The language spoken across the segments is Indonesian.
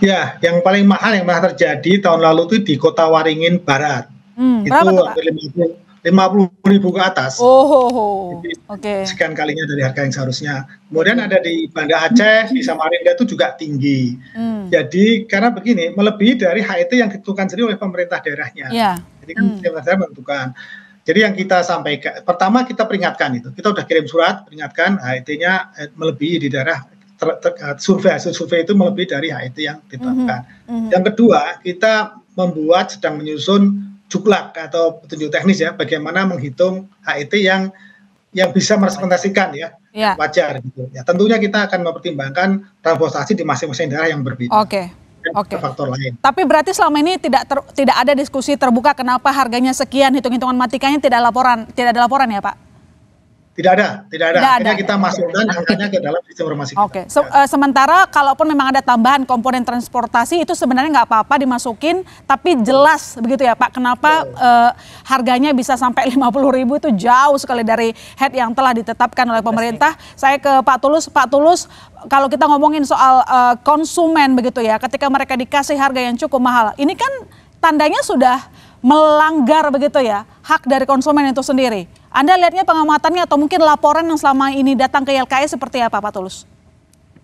Ya, yang paling mahal yang pernah terjadi tahun lalu itu di Kota Waringin Barat. Hmm, itu hampir 50 50 ribu ke atas. Oh, oh, oke. Okay. Sekian kalinya dari harga yang seharusnya. Kemudian ada di Banda Aceh, hmm. di Samarinda itu juga tinggi. Hmm. Jadi karena begini, melebihi dari HIT yang ditentukan sendiri oleh pemerintah daerahnya. Yeah. Jadi kan hmm. pemerintah daerah menentukan. Jadi yang kita sampaikan, pertama kita peringatkan itu. Kita sudah kirim surat, peringatkan hit nya eh, melebihi di daerah Eh, survei hasil survei itu melebihi dari HIT yang ditetapkan. Mm -hmm. Yang kedua, kita membuat sedang menyusun juklak atau petunjuk teknis ya, bagaimana menghitung HIT yang yang bisa merepresentasikan ya, ya. wajar gitu. Ya, tentunya kita akan mempertimbangkan transportasi di masing-masing daerah yang berbeda. Oke. Okay. Oke. Okay. Faktor lain. Tapi berarti selama ini tidak ter, tidak ada diskusi terbuka kenapa harganya sekian hitung-hitungan matikanya tidak laporan tidak ada laporan ya Pak? Tidak ada, tidak ada. Tidak ada. kita masukkan angkanya ke dalam sistem informasi. Oke. Okay. So, uh, sementara kalaupun memang ada tambahan komponen transportasi itu sebenarnya nggak apa-apa dimasukin, tapi jelas begitu ya Pak. Kenapa oh. uh, harganya bisa sampai 50 ribu itu jauh sekali dari head yang telah ditetapkan oleh pemerintah. Saya ke Pak Tulus. Pak Tulus, kalau kita ngomongin soal uh, konsumen begitu ya, ketika mereka dikasih harga yang cukup mahal, ini kan tandanya sudah melanggar begitu ya hak dari konsumen itu sendiri. Anda lihatnya pengamatannya atau mungkin laporan yang selama ini datang ke YLKI seperti apa Pak Tulus?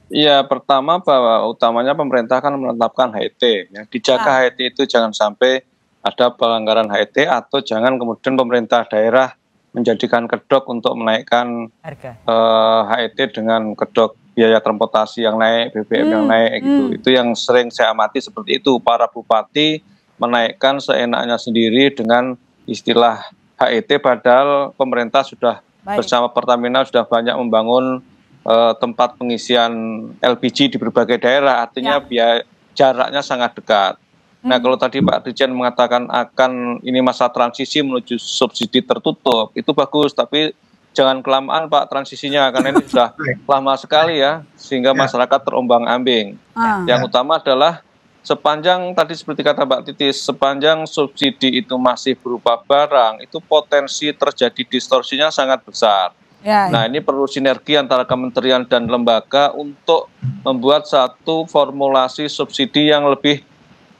Iya, pertama bahwa utamanya pemerintah kan menetapkan HET. Ya. Dijaga ah. HET itu jangan sampai ada pelanggaran HET atau jangan kemudian pemerintah daerah menjadikan kedok untuk menaikkan uh, eh, HET dengan kedok biaya transportasi yang naik, BBM hmm, yang naik gitu. Hmm. Itu yang sering saya amati seperti itu. Para bupati menaikkan seenaknya sendiri dengan istilah HET padahal pemerintah sudah Baik. bersama Pertamina sudah banyak membangun uh, tempat pengisian LPG di berbagai daerah artinya ya. biaya jaraknya sangat dekat. Nah, hmm. Nah, kalau tadi Pak Dirjen mengatakan akan ini masa transisi menuju subsidi tertutup, itu bagus tapi jangan kelamaan Pak transisinya karena ini sudah lama sekali ya sehingga ya. masyarakat terombang-ambing. Ah. Yang utama adalah sepanjang tadi seperti kata Mbak Titis, sepanjang subsidi itu masih berupa barang, itu potensi terjadi distorsinya sangat besar. Ya, ya. Nah, ini perlu sinergi antara kementerian dan lembaga untuk membuat satu formulasi subsidi yang lebih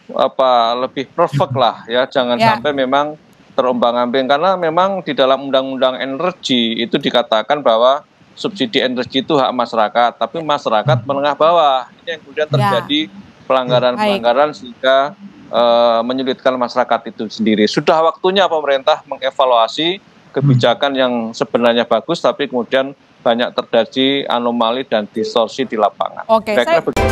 apa lebih perfect lah ya, jangan ya. sampai memang terombang-ambing karena memang di dalam undang-undang energi itu dikatakan bahwa subsidi energi itu hak masyarakat, tapi masyarakat menengah bawah. Ini yang kemudian ya. terjadi ya pelanggaran-pelanggaran sehingga uh, menyulitkan masyarakat itu sendiri. Sudah waktunya pemerintah mengevaluasi kebijakan hmm. yang sebenarnya bagus tapi kemudian banyak terjadi anomali dan distorsi di lapangan. Oke, okay, saya...